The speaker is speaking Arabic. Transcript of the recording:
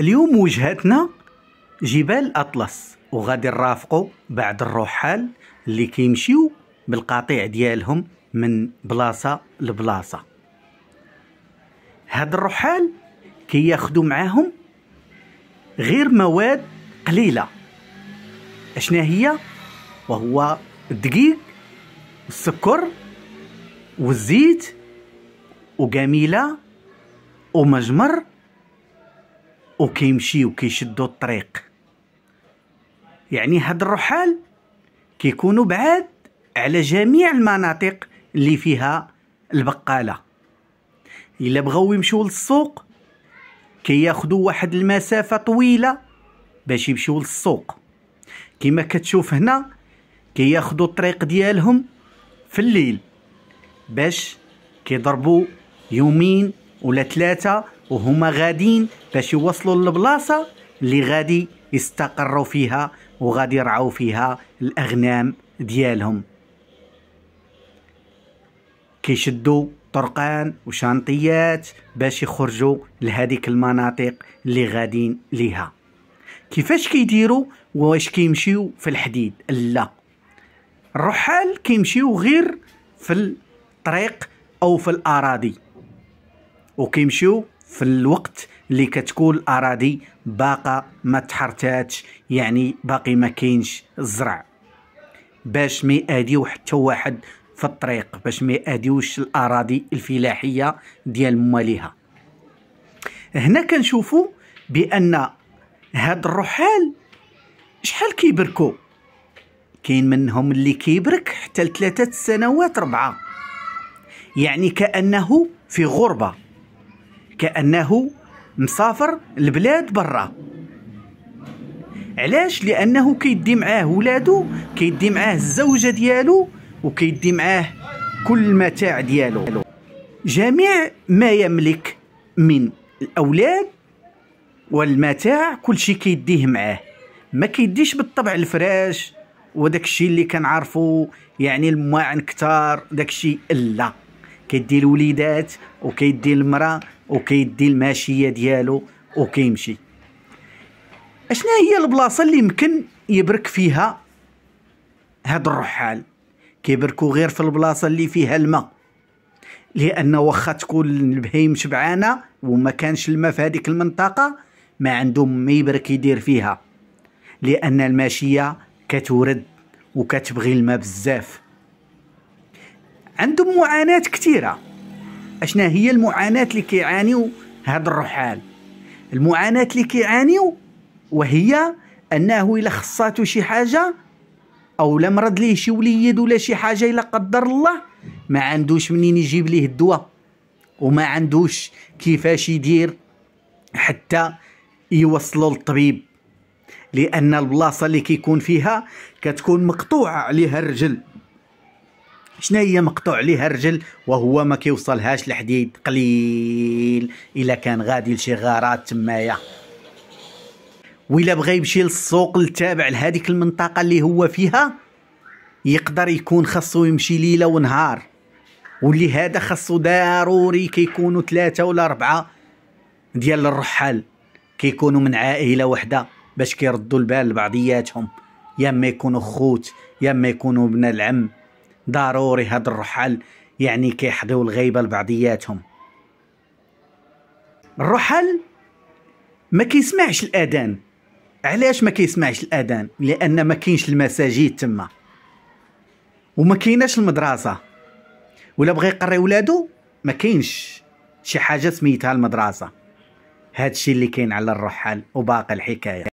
اليوم وجهتنا جبال أطلس وغادي نرافقوا بعض الرحال اللي كيمشيو بالقطيع ديالهم من بلاصة لبلاصة هاد الرحال كياخدو معاهم غير مواد قليلة اشنا هي وهو الدقيق والسكر والزيت وجميلة ومجمر وكيمشيو كيشدوا الطريق يعني هاد الرحال كيكونوا بعاد على جميع المناطق اللي فيها البقاله الا بغاو يمشيو للسوق كي واحد المسافه طويله باش يمشيو للسوق كما كتشوف هنا كي الطريق ديالهم في الليل باش كيضربوا يومين ولا ثلاثه وهما غادين باش يوصلوا للبلاصه اللي غادي يستقروا فيها وغادي يرعوا فيها الاغنام ديالهم كيشدوا طرقان وشانطيات باش يخرجوا لهذيك المناطق اللي غادين ليها كيفاش كيديروا واش كيمشيو في الحديد لا الرحال كيمشيو غير في الطريق او في الاراضي وكيمشيو في الوقت اللي كتكون الاراضي باقا ما تحرتاتش يعني باقي ما كاينش الزرع باش ما ياديو حتى واحد في الطريق باش ما ياديوش الاراضي الفلاحيه ديال مواليها هنا كنشوفوا بان هاد الرحال شحال كيبركو كاين منهم اللي كيبرك حتى لثلاثة سنوات ربعة يعني كأنه في غربة كانه مسافر لبلاد برا علاش لانه كيدي معاه ولادو كيدي معاه الزوجه ديالو وكيدي معاه كل المتاع ديالو جميع ما يملك من الاولاد والمتاع كل شيء كيديه معاه ما كيديش بالطبع الفراش وداكشي اللي كنعرفو يعني المواعن كتار داكشي لا كيدي الوليدات وكيدي المراه وكيدي الماشيه ديالو وكيمشي اشنا هي البلاصه اللي يمكن يبرك فيها هاد الرحال كيبركو غير في البلاصه اللي فيها الماء لان واخا تكون البهيم شبعانه وما كانش الماء في هذيك المنطقه ما عندهم ما يبرك يدير فيها لان الماشيه كتورد وكتبغي الماء بزاف عندهم معاناة كثيرة أشنا هي المعاناة اللي كيعانيو هاد الرحال المعاناة اللي كيعانيو وهي أنه إلا خصاتو شي حاجة أو لا مرض ليه شي وليد ولا شي حاجة إلا قدر الله ما عندوش منين يجيب ليه الدواء وما عندوش كيفاش يدير حتى يوصلوا للطبيب لان البلاصه اللي كيكون فيها كتكون مقطوعه عليها الرجل شنا هي مقطوع عليها الرجل وهو ما كيوصلهاش لحديد قليل الا كان غادي لشي غارات تمايا وإلا بغى يمشي للسوق التابع لهذيك المنطقة اللي هو فيها يقدر يكون خاصو يمشي ليلة ونهار واللي هذا خاصو ضروري كيكونوا ثلاثة ولا أربعة ديال الرحال كيكونوا من عائلة وحدة باش كيردوا البال لبعضياتهم يا اما يكونوا خوت يا اما يكونوا ابن العم ضروري هاد الرحال يعني كيحضيو الغيبة لبعضياتهم الرحل ما كيسمعش الأذان علاش ما كيسمعش الأذان لأن ما كاينش المساجد تما وما كايناش المدرسة ولا بغى يقري ولادو ما كاينش شي حاجة سميتها المدرسة هادشي اللي كاين على الرحال وباقي الحكاية